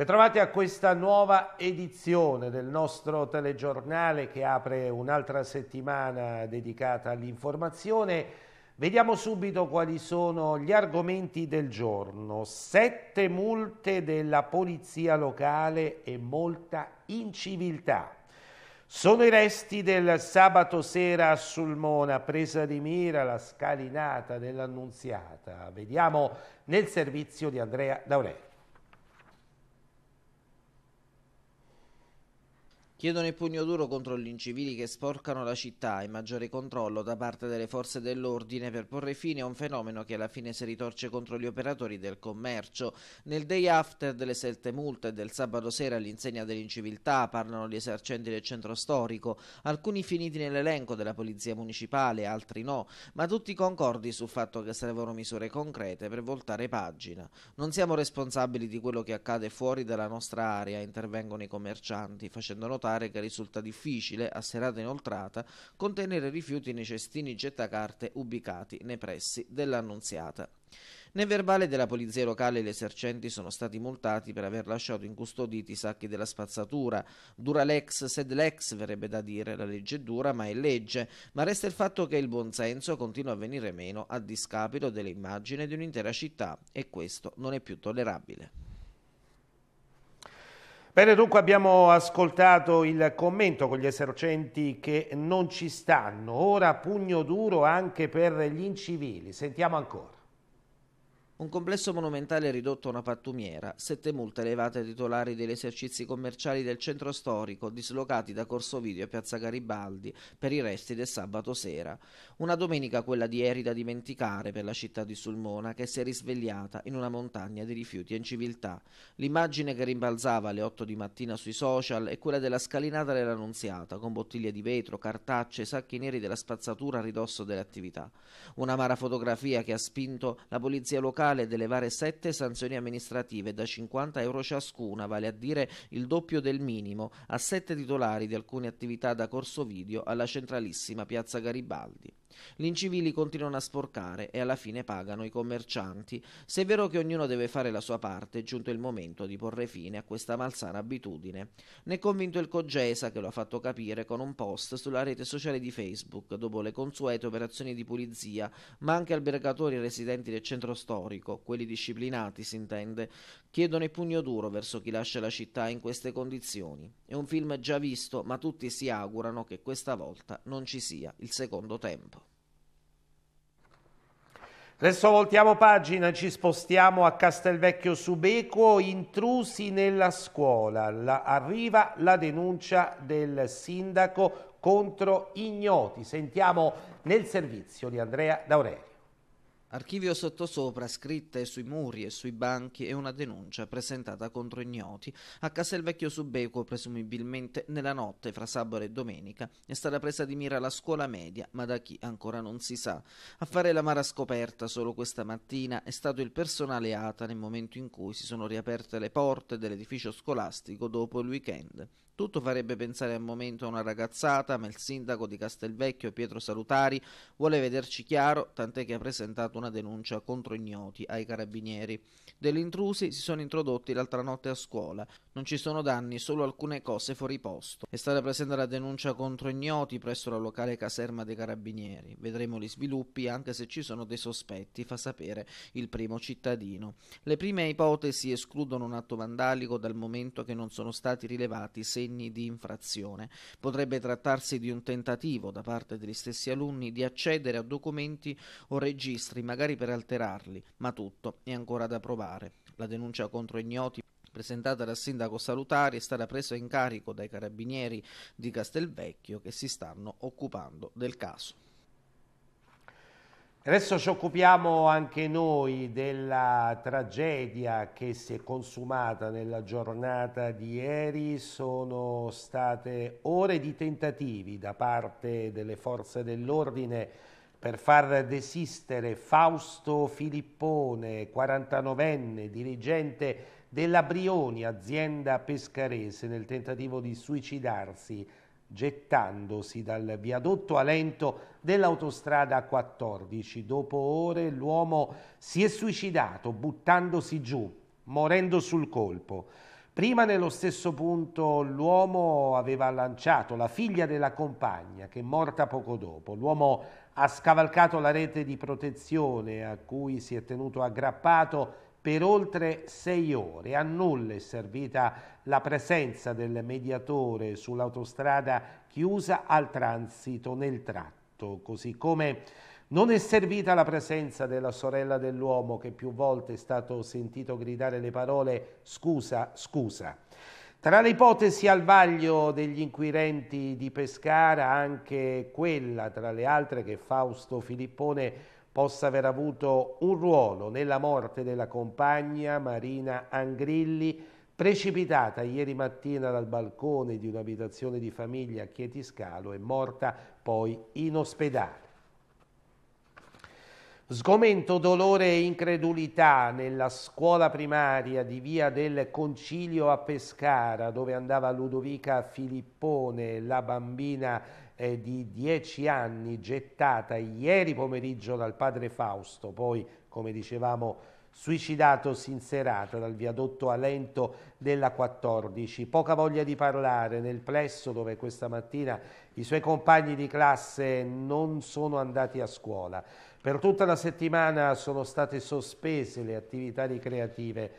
Bentrovati a questa nuova edizione del nostro telegiornale che apre un'altra settimana dedicata all'informazione. Vediamo subito quali sono gli argomenti del giorno. Sette multe della polizia locale e molta inciviltà. Sono i resti del sabato sera a Sulmona, presa di mira la scalinata dell'Annunziata. Vediamo nel servizio di Andrea D'Aurelio. Chiedono il pugno duro contro gli incivili che sporcano la città e maggiore controllo da parte delle forze dell'ordine per porre fine a un fenomeno che alla fine si ritorce contro gli operatori del commercio. Nel day after delle sette multe del sabato sera all'insegna dell'inciviltà parlano gli esercenti del centro storico, alcuni finiti nell'elenco della polizia municipale, altri no, ma tutti concordi sul fatto che servono misure concrete per voltare pagina. Non siamo responsabili di quello che accade fuori dalla nostra area, intervengono i commercianti, facendo notare fare che risulta difficile, a serata inoltrata, contenere rifiuti nei cestini gettacarte ubicati nei pressi dell'annunziata. Nel verbale della polizia locale gli esercenti sono stati multati per aver lasciato incustoditi i sacchi della spazzatura. Dura l'ex, sed l'ex verrebbe da dire, la legge è dura ma è legge, ma resta il fatto che il buonsenso continua a venire meno a discapito dell'immagine di un'intera città e questo non è più tollerabile. Bene, dunque abbiamo ascoltato il commento con gli esercenti che non ci stanno. Ora pugno duro anche per gli incivili. Sentiamo ancora. Un complesso monumentale ridotto a una pattumiera, sette multe elevate ai titolari degli esercizi commerciali del centro storico, dislocati da Corso Video e Piazza Garibaldi per i resti del sabato sera. Una domenica quella di ieri da dimenticare per la città di Sulmona che si è risvegliata in una montagna di rifiuti e inciviltà. L'immagine che rimbalzava alle 8 di mattina sui social è quella della scalinata dell'Annunziata, con bottiglie di vetro, cartacce, e sacchi neri della spazzatura a ridosso delle attività. Un'amara fotografia che ha spinto la polizia locale totale delle varie sette sanzioni amministrative da 50 euro ciascuna, vale a dire il doppio del minimo, a sette titolari di alcune attività da corso video alla centralissima piazza Garibaldi. Gli incivili continuano a sporcare e alla fine pagano i commercianti. Se è vero che ognuno deve fare la sua parte, è giunto il momento di porre fine a questa malsana abitudine. Ne è convinto il Cogesa che lo ha fatto capire con un post sulla rete sociale di Facebook dopo le consuete operazioni di pulizia, ma anche albergatori residenti del centro storico, quelli disciplinati si intende, chiedono il pugno duro verso chi lascia la città in queste condizioni. È un film già visto, ma tutti si augurano che questa volta non ci sia il secondo tempo. Adesso voltiamo pagina, ci spostiamo a Castelvecchio Subequo, intrusi nella scuola, la, arriva la denuncia del sindaco contro ignoti. Sentiamo nel servizio di Andrea D'Aurelio. Archivio sottosopra, scritte sui muri e sui banchi e una denuncia presentata contro ignoti. A Castelvecchio Subeco, presumibilmente nella notte fra sabato e domenica, è stata presa di mira la scuola media, ma da chi ancora non si sa. A fare la mara scoperta solo questa mattina è stato il personale ATA nel momento in cui si sono riaperte le porte dell'edificio scolastico dopo il weekend. Tutto farebbe pensare al momento a una ragazzata, ma il sindaco di Castelvecchio, Pietro Salutari, vuole vederci chiaro, tant'è che ha presentato una denuncia contro ignoti ai carabinieri. Degli intrusi si sono introdotti l'altra notte a scuola. Non ci sono danni, solo alcune cose fuori posto. È stata presente la denuncia contro ignoti presso la locale caserma dei carabinieri. Vedremo gli sviluppi, anche se ci sono dei sospetti, fa sapere il primo cittadino. Le prime ipotesi escludono un atto vandalico dal momento che non sono stati rilevati segni segni di infrazione. Potrebbe trattarsi di un tentativo da parte degli stessi alunni di accedere a documenti o registri, magari per alterarli, ma tutto è ancora da provare. La denuncia contro ignoti presentata dal sindaco Salutari è stata presa in carico dai carabinieri di Castelvecchio che si stanno occupando del caso. Adesso ci occupiamo anche noi della tragedia che si è consumata nella giornata di ieri. Sono state ore di tentativi da parte delle forze dell'ordine per far desistere Fausto Filippone, 49enne, dirigente della Brioni, azienda pescarese, nel tentativo di suicidarsi gettandosi dal viadotto a lento dell'autostrada 14. Dopo ore l'uomo si è suicidato buttandosi giù, morendo sul colpo. Prima nello stesso punto l'uomo aveva lanciato la figlia della compagna che è morta poco dopo. L'uomo ha scavalcato la rete di protezione a cui si è tenuto aggrappato per oltre sei ore. A nulla è servita la presenza del mediatore sull'autostrada chiusa al transito nel tratto, così come non è servita la presenza della sorella dell'uomo che più volte è stato sentito gridare le parole scusa, scusa. Tra le ipotesi al vaglio degli inquirenti di Pescara anche quella, tra le altre, che Fausto Filippone possa aver avuto un ruolo nella morte della compagna Marina Angrilli, precipitata ieri mattina dal balcone di un'abitazione di famiglia a Chietiscalo e morta poi in ospedale. Sgomento, dolore e incredulità nella scuola primaria di Via del Concilio a Pescara, dove andava Ludovica Filippone, la bambina eh, di dieci anni gettata ieri pomeriggio dal padre Fausto, poi come dicevamo suicidatosi in serata dal viadotto a Lento della 14. Poca voglia di parlare nel plesso dove questa mattina i suoi compagni di classe non sono andati a scuola. Per tutta la settimana sono state sospese le attività ricreative.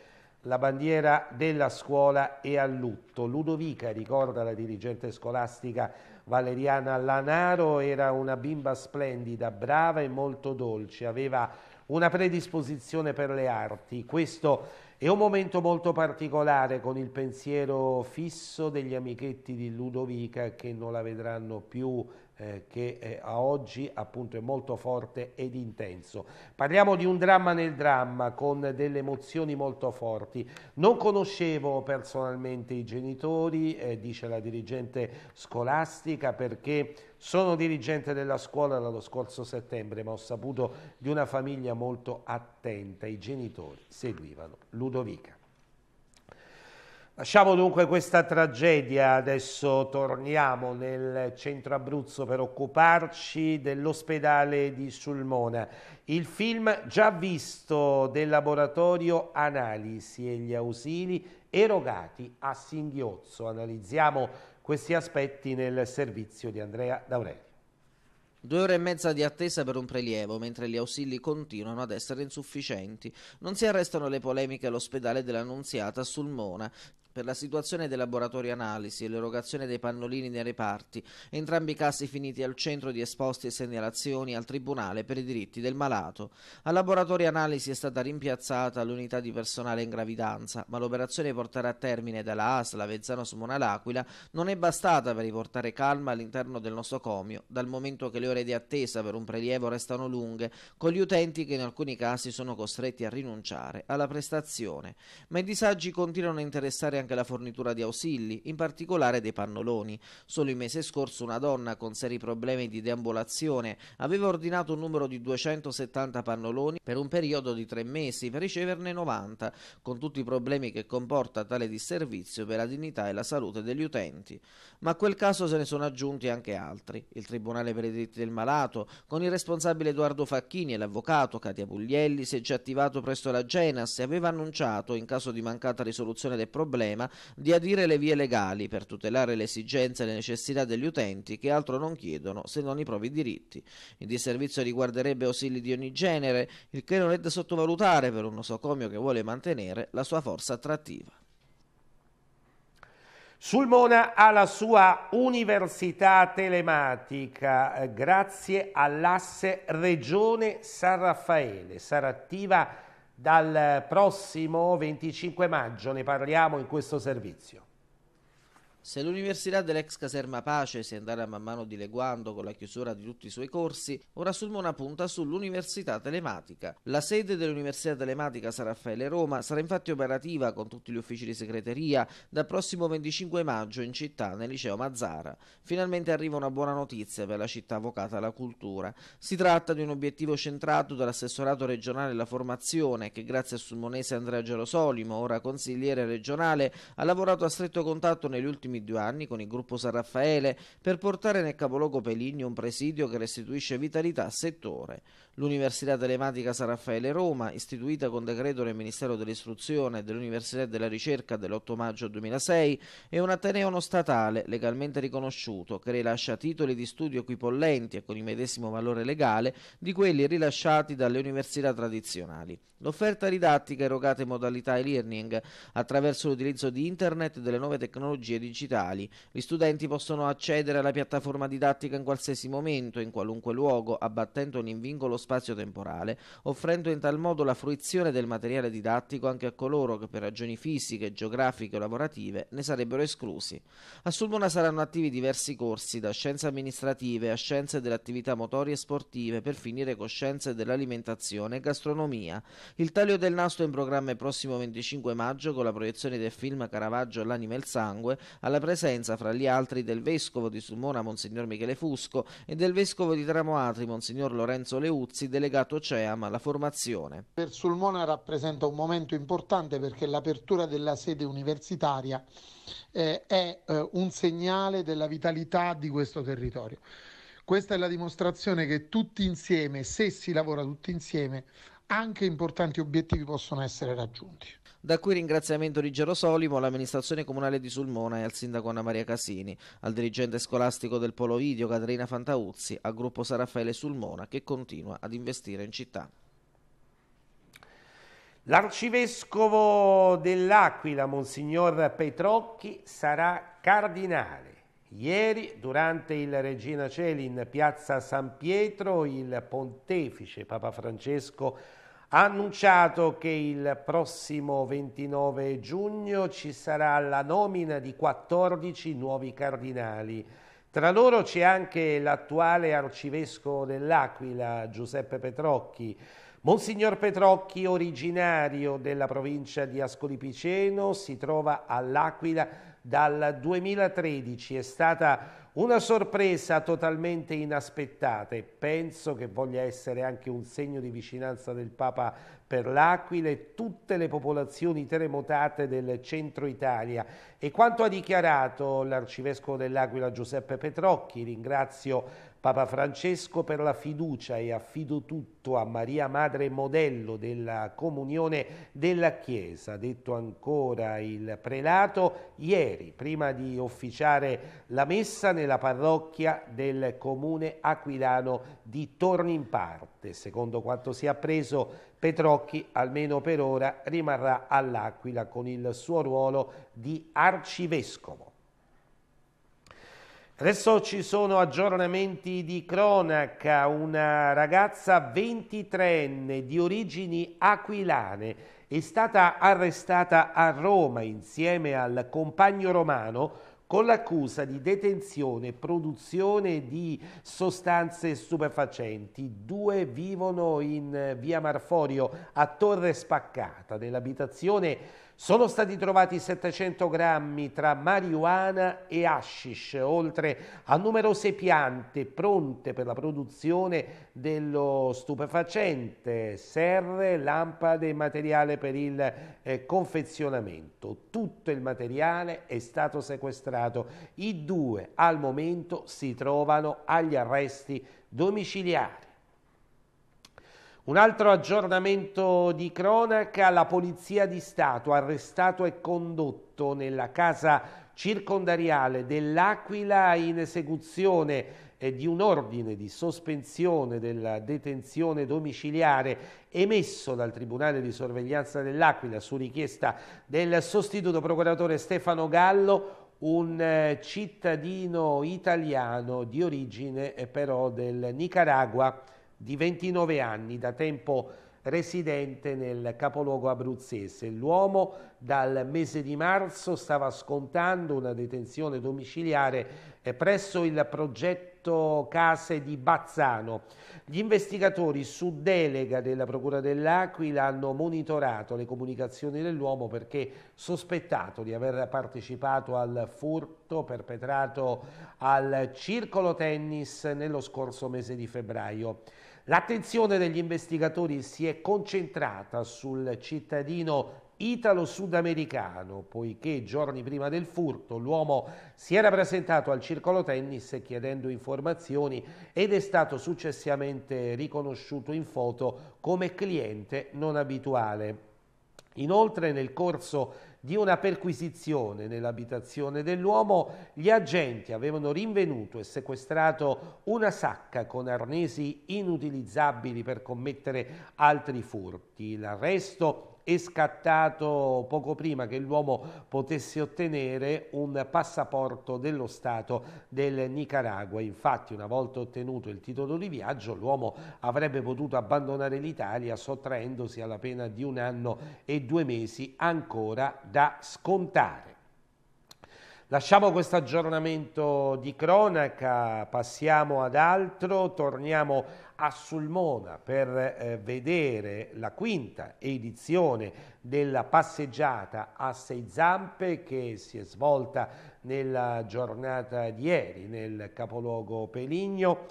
La bandiera della scuola è a lutto. Ludovica, ricorda la dirigente scolastica, Valeriana Lanaro era una bimba splendida, brava e molto dolce, aveva una predisposizione per le arti. Questo è un momento molto particolare con il pensiero fisso degli amichetti di Ludovica che non la vedranno più eh, che eh, a oggi appunto è molto forte ed intenso. Parliamo di un dramma nel dramma con delle emozioni molto forti. Non conoscevo personalmente i genitori, eh, dice la dirigente scolastica, perché sono dirigente della scuola dallo scorso settembre, ma ho saputo di una famiglia molto attenta. I genitori seguivano Ludovica. Lasciamo dunque questa tragedia, adesso torniamo nel centro Abruzzo per occuparci dell'ospedale di Sulmona. Il film già visto del laboratorio Analisi e gli ausili erogati a singhiozzo. Analizziamo questi aspetti nel servizio di Andrea D'Aurelio. Due ore e mezza di attesa per un prelievo, mentre gli ausili continuano ad essere insufficienti. Non si arrestano le polemiche all'ospedale dell'Annunziata sul Mona. Per la situazione dei laboratori analisi e l'erogazione dei pannolini nei reparti, entrambi i casi finiti al centro di esposti e segnalazioni al Tribunale per i diritti del malato. Al laboratorio analisi è stata rimpiazzata l'unità di personale in gravidanza, ma l'operazione portata a termine dalla ASL Avezzano Simona L'Aquila non è bastata per riportare calma all'interno del nosocomio, dal momento che le ore di attesa per un prelievo restano lunghe, con gli utenti che in alcuni casi sono costretti a rinunciare alla prestazione. Ma i disagi continuano a interessare anche la fornitura di ausili, in particolare dei pannoloni. Solo il mese scorso una donna con seri problemi di deambulazione aveva ordinato un numero di 270 pannoloni per un periodo di tre mesi per riceverne 90, con tutti i problemi che comporta tale disservizio per la dignità e la salute degli utenti. Ma a quel caso se ne sono aggiunti anche altri. Il Tribunale per i diritti del malato, con il responsabile Edoardo Facchini e l'avvocato Katia Puglielli, si è già attivato presso la Genas e aveva annunciato, in caso di mancata risoluzione del problema, problema di adire le vie legali per tutelare le esigenze e le necessità degli utenti che altro non chiedono se non i propri diritti. Il disservizio riguarderebbe ausili di ogni genere, il che non è da sottovalutare per un nosocomio che vuole mantenere la sua forza attrattiva. Sulmona ha la sua università telematica eh, grazie all'asse Regione San Raffaele. Sarà attiva dal prossimo 25 maggio ne parliamo in questo servizio. Se l'università dell'ex caserma Pace si è andata man mano dileguando con la chiusura di tutti i suoi corsi, ora Sulmona punta sull'università telematica. La sede dell'università telematica San Raffaele Roma sarà infatti operativa con tutti gli uffici di segreteria dal prossimo 25 maggio in città nel liceo Mazzara. Finalmente arriva una buona notizia per la città vocata alla cultura. Si tratta di un obiettivo centrato dall'assessorato regionale alla formazione che grazie al sulmonese Andrea Gerosolimo, ora consigliere regionale, ha lavorato a stretto contatto negli ultimi ultimi due anni con il gruppo San Raffaele per portare nel capoluogo Peligno un presidio che restituisce vitalità al settore. L'Università Telematica San Raffaele Roma, istituita con decreto del Ministero dell'Istruzione, dell'Università e della Ricerca dell'8 maggio 2006, è un ateneo non statale legalmente riconosciuto che rilascia titoli di studio equipollenti e con il medesimo valore legale di quelli rilasciati dalle università tradizionali. L'offerta didattica erogata in modalità e-learning attraverso l'utilizzo di internet e delle nuove tecnologie digitali. Gli studenti possono accedere alla piattaforma didattica in qualsiasi momento, in qualunque luogo, abbattendo ogni vincolo spazio temporale, offrendo in tal modo la fruizione del materiale didattico anche a coloro che per ragioni fisiche, geografiche o lavorative ne sarebbero esclusi. A Sulmona saranno attivi diversi corsi, da scienze amministrative a scienze delle attività motorie e sportive, per finire con scienze dell'alimentazione e gastronomia. Il taglio del nastro è in programma il prossimo 25 maggio con la proiezione del film Caravaggio L'anima e il sangue, alla presenza fra gli altri del vescovo di Sulmona Monsignor Michele Fusco e del vescovo di Tramoatri, Monsignor Lorenzo Leuzzi Struzzi, delegato CEAM alla formazione. Per Sulmona rappresenta un momento importante perché l'apertura della sede universitaria eh, è eh, un segnale della vitalità di questo territorio. Questa è la dimostrazione che tutti insieme, se si lavora tutti insieme, anche importanti obiettivi possono essere raggiunti. Da qui ringraziamento di Gero Solimo all'amministrazione comunale di Sulmona e al sindaco Anna Maria Casini, al dirigente scolastico del Polo Video Caterina Fantauzzi, al gruppo San Raffaele Sulmona che continua ad investire in città. L'arcivescovo dell'Aquila, Monsignor Petrocchi, sarà cardinale. Ieri, durante il Regina Celi in piazza San Pietro, il pontefice Papa Francesco ha annunciato che il prossimo 29 giugno ci sarà la nomina di 14 nuovi cardinali. Tra loro c'è anche l'attuale arcivescovo dell'Aquila, Giuseppe Petrocchi. Monsignor Petrocchi, originario della provincia di Ascoli Piceno, si trova all'Aquila dal 2013, è stata una sorpresa totalmente inaspettata e penso che voglia essere anche un segno di vicinanza del Papa per l'Aquila e tutte le popolazioni terremotate del centro Italia. E quanto ha dichiarato l'arcivescovo dell'Aquila Giuseppe Petrocchi, ringrazio Papa Francesco per la fiducia e affido tutto a Maria Madre Modello della Comunione della Chiesa, detto ancora il prelato ieri prima di officiare la messa nella parrocchia del comune aquilano di Tornimparte. Secondo quanto si è appreso Petrocchi, almeno per ora, rimarrà all'Aquila con il suo ruolo di arcivescovo. Adesso ci sono aggiornamenti di cronaca, una ragazza 23enne di origini aquilane è stata arrestata a Roma insieme al compagno romano con l'accusa di detenzione e produzione di sostanze stupefacenti. Due vivono in via Marforio a Torre Spaccata, nell'abitazione sono stati trovati 700 grammi tra marijuana e hashish, oltre a numerose piante pronte per la produzione dello stupefacente, serre, lampade e materiale per il eh, confezionamento. Tutto il materiale è stato sequestrato. I due al momento si trovano agli arresti domiciliari. Un altro aggiornamento di cronaca, la Polizia di Stato ha arrestato e condotto nella casa circondariale dell'Aquila in esecuzione eh, di un ordine di sospensione della detenzione domiciliare emesso dal Tribunale di Sorveglianza dell'Aquila su richiesta del sostituto procuratore Stefano Gallo un eh, cittadino italiano di origine eh, però del Nicaragua di 29 anni, da tempo residente nel capoluogo abruzzese. L'uomo dal mese di marzo stava scontando una detenzione domiciliare eh, presso il progetto Case di Bazzano. Gli investigatori su delega della Procura dell'Aquila hanno monitorato le comunicazioni dell'uomo perché sospettato di aver partecipato al furto perpetrato al circolo tennis nello scorso mese di febbraio. L'attenzione degli investigatori si è concentrata sul cittadino italo-sudamericano, poiché giorni prima del furto l'uomo si era presentato al circolo tennis chiedendo informazioni ed è stato successivamente riconosciuto in foto come cliente non abituale. Inoltre nel corso di una perquisizione nell'abitazione dell'uomo, gli agenti avevano rinvenuto e sequestrato una sacca con arnesi inutilizzabili per commettere altri furti. L'arresto è scattato poco prima che l'uomo potesse ottenere un passaporto dello Stato del Nicaragua. Infatti una volta ottenuto il titolo di viaggio l'uomo avrebbe potuto abbandonare l'Italia sottraendosi alla pena di un anno e due mesi ancora da scontare. Lasciamo questo aggiornamento di cronaca, passiamo ad altro, torniamo a Sulmona per eh, vedere la quinta edizione della passeggiata a sei zampe che si è svolta nella giornata di ieri nel capoluogo Peligno.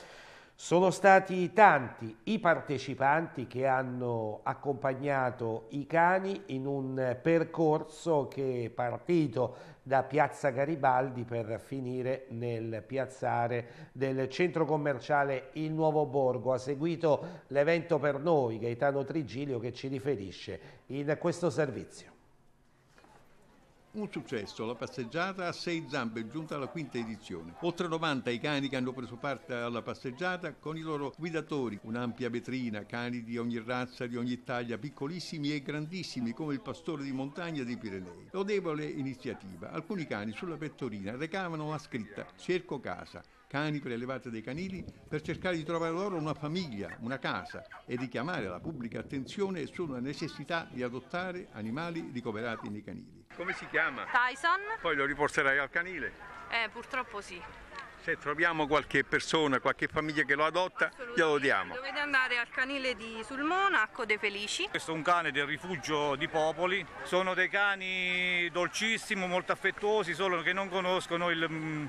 Sono stati tanti i partecipanti che hanno accompagnato i cani in un percorso che è partito da Piazza Garibaldi per finire nel piazzare del centro commerciale Il Nuovo Borgo. Ha seguito l'evento per noi Gaetano Trigilio che ci riferisce in questo servizio. Un successo, la passeggiata a sei zampe giunta alla quinta edizione. Oltre 90 i cani che hanno preso parte alla passeggiata con i loro guidatori, un'ampia vetrina, cani di ogni razza, di ogni taglia, piccolissimi e grandissimi come il pastore di montagna dei Pirenei. Lodevole iniziativa. Alcuni cani sulla pettorina recavano la scritta Cerco casa cani prelevati dai canili per cercare di trovare loro una famiglia, una casa e richiamare la pubblica attenzione sulla necessità di adottare animali ricoverati nei canili. Come si chiama? Tyson. Poi lo riporterai al canile? Eh, purtroppo sì. Se troviamo qualche persona, qualche famiglia che lo adotta, glielo diamo. Dovete andare al canile di Sulmonaco De Felici. Questo è un cane del rifugio di Popoli. Sono dei cani dolcissimi, molto affettuosi, solo che non conoscono il mm,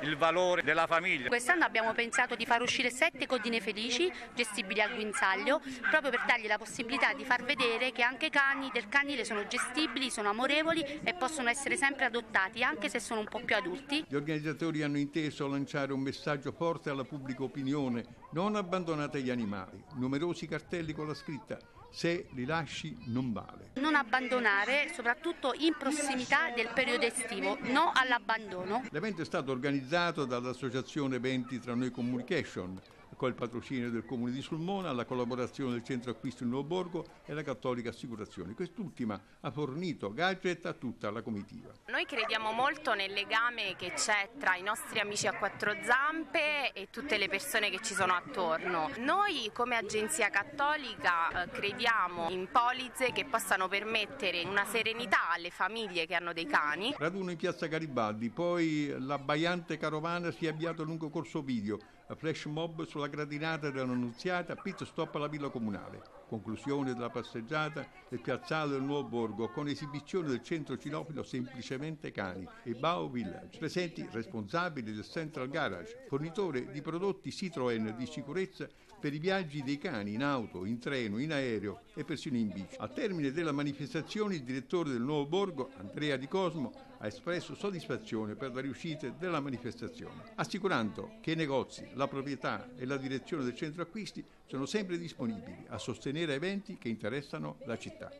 il valore della famiglia. Quest'anno abbiamo pensato di far uscire sette codine felici gestibili al guinzaglio proprio per dargli la possibilità di far vedere che anche i cani del canile sono gestibili, sono amorevoli e possono essere sempre adottati anche se sono un po' più adulti. Gli organizzatori hanno inteso lanciare un messaggio forte alla pubblica opinione, non abbandonate gli animali. Numerosi cartelli con la scritta se li lasci non vale. Non abbandonare, soprattutto in prossimità del periodo estivo, no all'abbandono. L'evento è stato organizzato dall'associazione Venti tra noi Communication col patrocinio del Comune di Sulmona, la collaborazione del Centro Acquisto di Nuovo Borgo e la Cattolica Assicurazione. Quest'ultima ha fornito gadget a tutta la comitiva. Noi crediamo molto nel legame che c'è tra i nostri amici a quattro zampe e tutte le persone che ci sono attorno. Noi come agenzia cattolica eh, crediamo in polizze che possano permettere una serenità alle famiglie che hanno dei cani. Raduno in piazza Garibaldi, poi l'abbaiante carovana si è avviato lungo Corso Video flash mob sulla gradinata dell'Annunziata, pit stop alla villa comunale, conclusione della passeggiata del piazzale del Nuovo Borgo con esibizione del centro cinofilo Semplicemente Cani e Bao Village, presenti responsabili del Central Garage, fornitore di prodotti Citroën di sicurezza per i viaggi dei cani in auto, in treno, in aereo e persino in bici. Al termine della manifestazione il direttore del nuovo borgo, Andrea Di Cosmo, ha espresso soddisfazione per la riuscita della manifestazione, assicurando che i negozi, la proprietà e la direzione del centro acquisti sono sempre disponibili a sostenere eventi che interessano la città.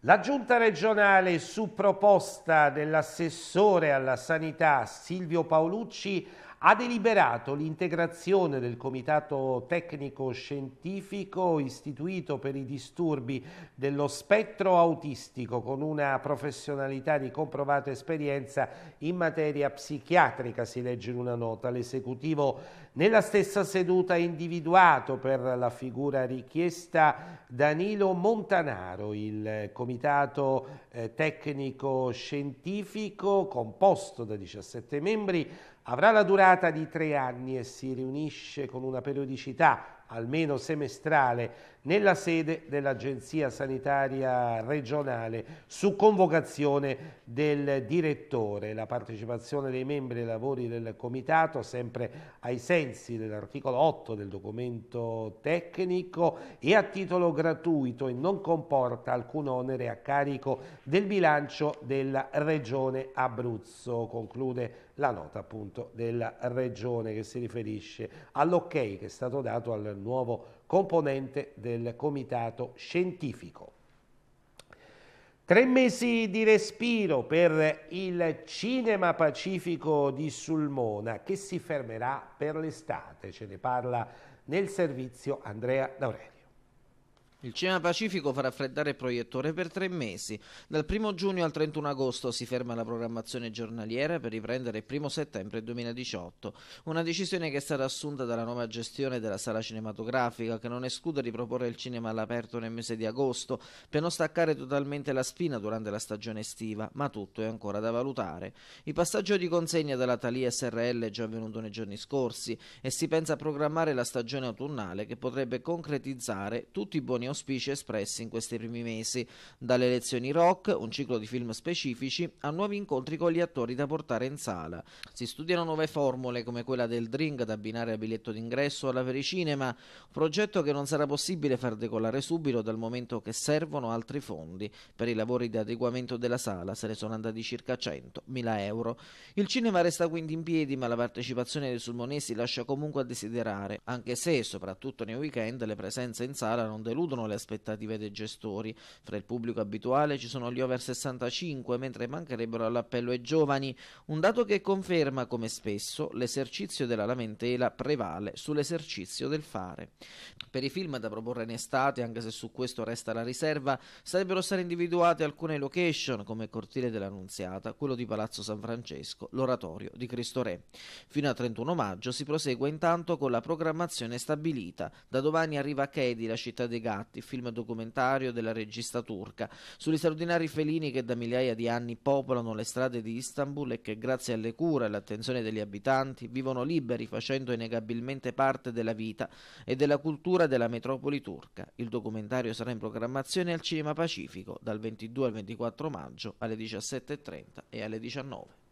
La giunta regionale, su proposta dell'assessore alla sanità Silvio Paolucci, ha deliberato l'integrazione del Comitato Tecnico Scientifico istituito per i disturbi dello spettro autistico con una professionalità di comprovata esperienza in materia psichiatrica, si legge in una nota. L'esecutivo nella stessa seduta ha individuato per la figura richiesta Danilo Montanaro, il Comitato eh, Tecnico Scientifico composto da 17 membri, avrà la durata di tre anni e si riunisce con una periodicità almeno semestrale nella sede dell'Agenzia Sanitaria Regionale su convocazione del direttore. La partecipazione dei membri ai lavori del Comitato, sempre ai sensi dell'articolo 8 del documento tecnico, è a titolo gratuito e non comporta alcun onere a carico del bilancio della Regione Abruzzo. Conclude la nota appunto della Regione che si riferisce all'ok che è stato dato al nuovo Comitato componente del comitato scientifico. Tre mesi di respiro per il Cinema Pacifico di Sulmona che si fermerà per l'estate, ce ne parla nel servizio Andrea D'Aurelio. Il Cinema Pacifico farà freddare il proiettore per tre mesi. Dal 1 giugno al 31 agosto si ferma la programmazione giornaliera per riprendere il 1 settembre 2018. Una decisione che è stata assunta dalla nuova gestione della sala cinematografica, che non esclude di proporre il cinema all'aperto nel mese di agosto per non staccare totalmente la spina durante la stagione estiva, ma tutto è ancora da valutare. Il passaggio di consegna dalla Thalia SRL è già avvenuto nei giorni scorsi e si pensa a programmare la stagione autunnale che potrebbe concretizzare tutti i buoni auspici espressi in questi primi mesi, dalle lezioni rock, un ciclo di film specifici, a nuovi incontri con gli attori da portare in sala. Si studiano nuove formule come quella del drink da abbinare al biglietto d'ingresso alla Pericinema, progetto che non sarà possibile far decollare subito dal momento che servono altri fondi. Per i lavori di adeguamento della sala se ne sono andati circa 100.000 euro. Il cinema resta quindi in piedi, ma la partecipazione dei sulmonesi lascia comunque a desiderare, anche se, soprattutto nei weekend, le presenze in sala non deludono sono le aspettative dei gestori. Fra il pubblico abituale ci sono gli over 65, mentre mancherebbero all'appello ai giovani, un dato che conferma come spesso l'esercizio della lamentela prevale sull'esercizio del fare. Per i film da proporre in estate, anche se su questo resta la riserva, sarebbero state individuate alcune location come il Cortile dell'Annunziata, quello di Palazzo San Francesco, l'Oratorio di Cristo Re. Fino al 31 maggio si prosegue intanto con la programmazione stabilita. Da domani arriva a Chedi, la città dei gatti, Arti, film documentario della regista turca, sugli straordinari felini che da migliaia di anni popolano le strade di Istanbul e che grazie alle cure e all'attenzione degli abitanti vivono liberi facendo innegabilmente parte della vita e della cultura della metropoli turca. Il documentario sarà in programmazione al Cinema Pacifico dal 22 al 24 maggio alle 17.30 e alle 19.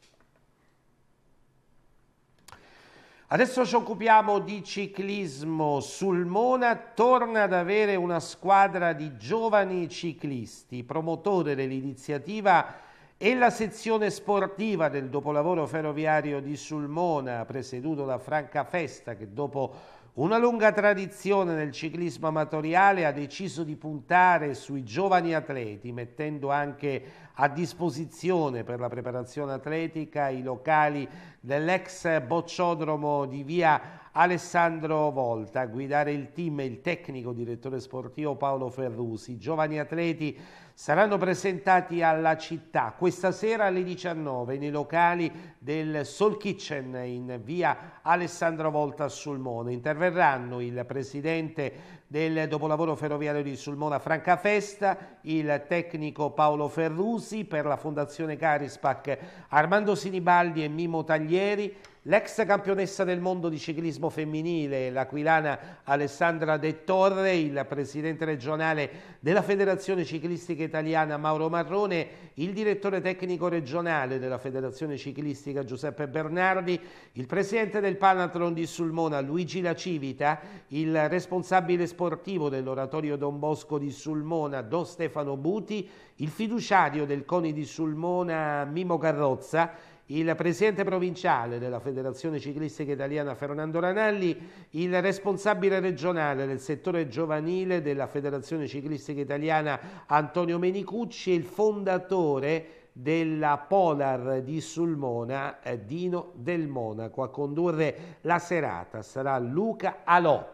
Adesso ci occupiamo di ciclismo. Sulmona torna ad avere una squadra di giovani ciclisti. Promotore dell'iniziativa è la sezione sportiva del dopolavoro ferroviario di Sulmona, presieduto da Franca Festa, che dopo una lunga tradizione nel ciclismo amatoriale ha deciso di puntare sui giovani atleti, mettendo anche a disposizione per la preparazione atletica i locali dell'ex bocciodromo di via Alessandro Volta, a guidare il team e il tecnico direttore sportivo Paolo Ferrusi. I Giovani atleti saranno presentati alla città questa sera alle 19 nei locali del Soul Kitchen in via Alessandro Volta a Sulmone. Interverranno il presidente del dopolavoro ferroviario di Sulmona Francafesta, il tecnico Paolo Ferrusi per la Fondazione Carispac, Armando Sinibaldi e Mimo Taglieri, L'ex campionessa del mondo di ciclismo femminile, l'aquilana Alessandra De Torre, il presidente regionale della Federazione Ciclistica Italiana Mauro Marrone, il direttore tecnico regionale della Federazione Ciclistica Giuseppe Bernardi, il presidente del Panathlon di Sulmona Luigi La Civita, il responsabile sportivo sportivo dell'oratorio Don Bosco di Sulmona Don Stefano Buti, il fiduciario del CONI di Sulmona Mimo Carrozza, il presidente provinciale della Federazione Ciclistica Italiana Fernando Ranalli, il responsabile regionale del settore giovanile della Federazione Ciclistica Italiana Antonio Menicucci e il fondatore della Polar di Sulmona, eh, Dino Del Monaco. A condurre la serata sarà Luca Alò.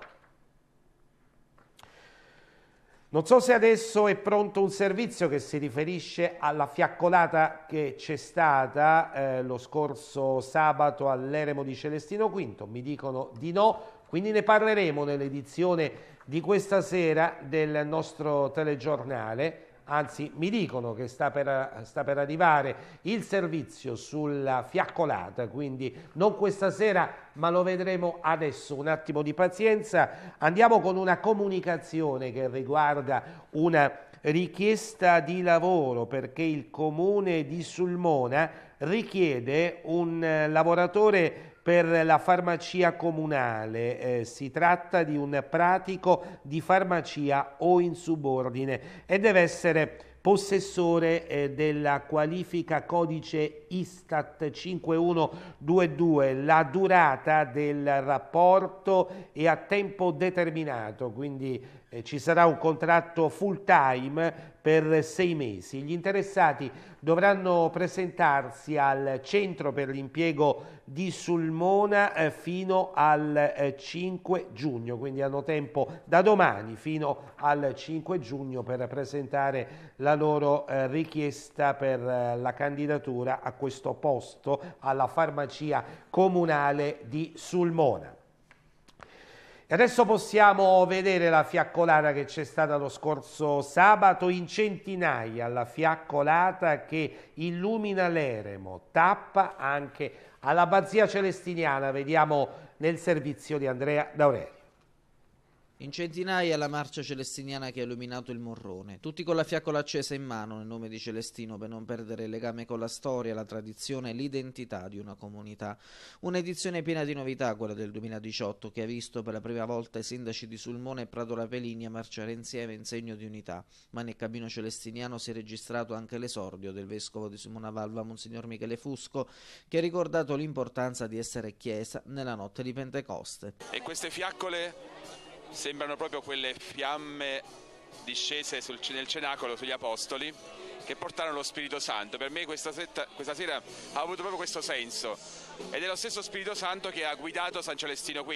Non so se adesso è pronto un servizio che si riferisce alla fiaccolata che c'è stata eh, lo scorso sabato all'Eremo di Celestino V, mi dicono di no, quindi ne parleremo nell'edizione di questa sera del nostro telegiornale anzi mi dicono che sta per, sta per arrivare il servizio sulla fiaccolata, quindi non questa sera ma lo vedremo adesso, un attimo di pazienza, andiamo con una comunicazione che riguarda una richiesta di lavoro perché il comune di Sulmona richiede un eh, lavoratore per la farmacia comunale. Eh, si tratta di un pratico di farmacia o in subordine e deve essere possessore eh, della qualifica codice Istat 5122, la durata del rapporto è a tempo determinato, quindi eh, ci sarà un contratto full time per sei mesi. Gli interessati dovranno presentarsi al centro per l'impiego di Sulmona eh, fino al 5 eh, giugno, quindi hanno tempo da domani fino al 5 giugno per presentare la loro richiesta per la candidatura a questo posto alla farmacia comunale di Sulmona. E adesso possiamo vedere la fiaccolata che c'è stata lo scorso sabato in centinaia, la fiaccolata che illumina l'eremo, tappa anche all'abbazia celestiniana, vediamo nel servizio di Andrea D'Aurelio. In centinaia la marcia celestiniana che ha illuminato il morrone, tutti con la fiaccola accesa in mano nel nome di Celestino per non perdere il legame con la storia, la tradizione e l'identità di una comunità. Un'edizione piena di novità, quella del 2018, che ha visto per la prima volta i sindaci di Sulmone e Prato La Peligna marciare insieme in segno di unità, ma nel cabino celestiniano si è registrato anche l'esordio del vescovo di Simona Valva, Monsignor Michele Fusco, che ha ricordato l'importanza di essere chiesa nella notte di Pentecoste. E queste fiaccole sembrano proprio quelle fiamme discese sul, nel cenacolo sugli apostoli che portarono lo Spirito Santo. Per me questa, setta, questa, sera ha avuto proprio questo senso ed è lo stesso Spirito Santo che ha guidato San Celestino V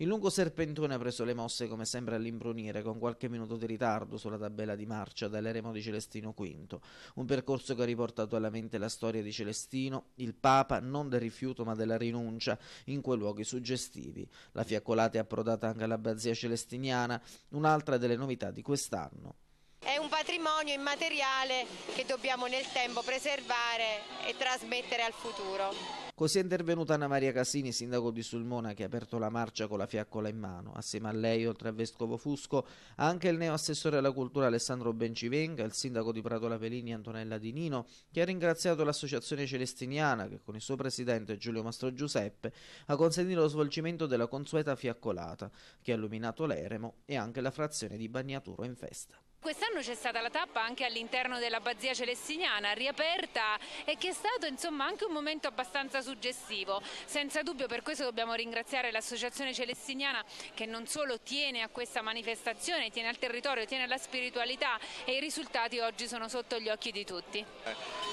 il lungo serpentone ha preso le mosse come sempre all'imbrunire, con qualche minuto di ritardo sulla tabella di marcia dell'eremo di Celestino V. Un percorso che ha riportato alla mente la storia di Celestino, il Papa, non del rifiuto ma della rinuncia, in quei luoghi suggestivi. La fiaccolata è approdata anche all'abbazia celestiniana, un'altra delle novità di quest'anno. È un patrimonio immateriale che dobbiamo nel tempo preservare e trasmettere al futuro. Così è intervenuta Anna Maria Casini, sindaco di Sulmona, che ha aperto la marcia con la fiaccola in mano. Assieme a lei, oltre al vescovo Fusco, anche il neo assessore alla cultura Alessandro Bencivenga, il sindaco di Pratola Pelini Antonella Di Nino, che ha ringraziato l'associazione celestiniana che con il suo presidente Giulio Mastro Giuseppe ha consentito lo svolgimento della consueta fiaccolata, che ha illuminato l'eremo e anche la frazione di Bagnaturo in festa. Quest'anno c'è stata la tappa anche all'interno dell'abbazia celestiniana, riaperta e che è stato insomma anche un momento abbastanza suggestivo. Senza dubbio per questo dobbiamo ringraziare l'associazione celestiniana che non solo tiene a questa manifestazione, tiene al territorio, tiene alla spiritualità e i risultati oggi sono sotto gli occhi di tutti.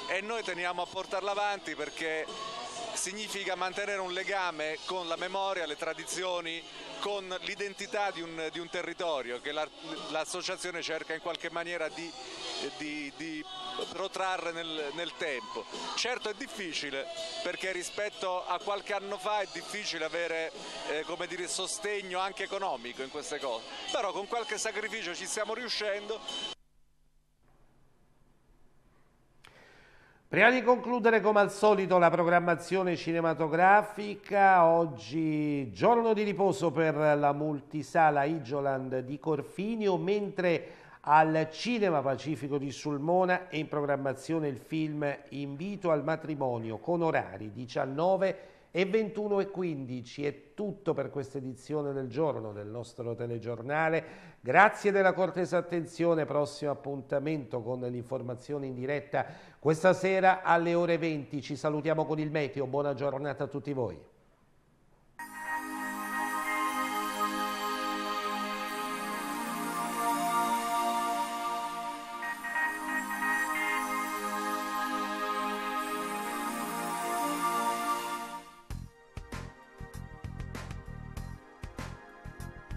E noi teniamo a portarla avanti perché significa mantenere un legame con la memoria, le tradizioni, con l'identità di, di un, territorio che l'associazione cerca in qualche maniera di, di, di protrarre nel, nel, tempo. Certo è difficile perché rispetto a qualche anno fa è difficile avere eh, dire, sostegno anche economico in queste cose, però con qualche sacrificio ci stiamo riuscendo, Prima di concludere come al solito la programmazione cinematografica, oggi giorno di riposo per la multisala Igioland di Corfinio, mentre al Cinema Pacifico di Sulmona è in programmazione il film Invito al matrimonio con orari 19 e 21 e 15 è tutto per questa edizione del giorno del nostro telegiornale. Grazie della cortesa attenzione, prossimo appuntamento con l'informazione in diretta questa sera alle ore 20. Ci salutiamo con il meteo, buona giornata a tutti voi.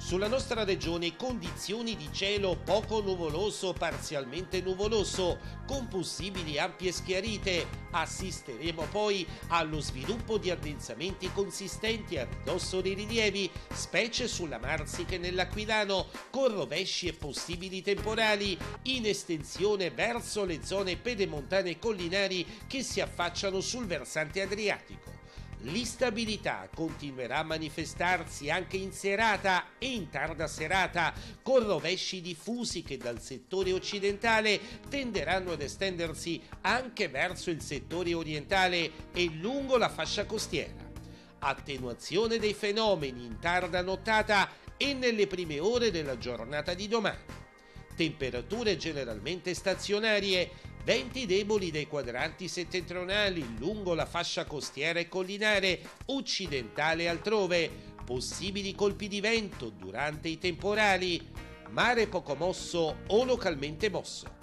Sulla nostra regione condizioni di cielo poco nuvoloso, parzialmente nuvoloso, con possibili ampie schiarite. Assisteremo poi allo sviluppo di addensamenti consistenti a ridosso dei rilievi, specie sulla Marsica e nell'Aquilano, con rovesci e possibili temporali, in estensione verso le zone pedemontane e collinari che si affacciano sul versante adriatico. L'instabilità continuerà a manifestarsi anche in serata e in tarda serata, con rovesci diffusi che dal settore occidentale tenderanno ad estendersi anche verso il settore orientale e lungo la fascia costiera. Attenuazione dei fenomeni in tarda nottata e nelle prime ore della giornata di domani. Temperature generalmente stazionarie venti deboli dei quadranti settentrionali lungo la fascia costiera e collinare, occidentale e altrove, possibili colpi di vento durante i temporali, mare poco mosso o localmente mosso.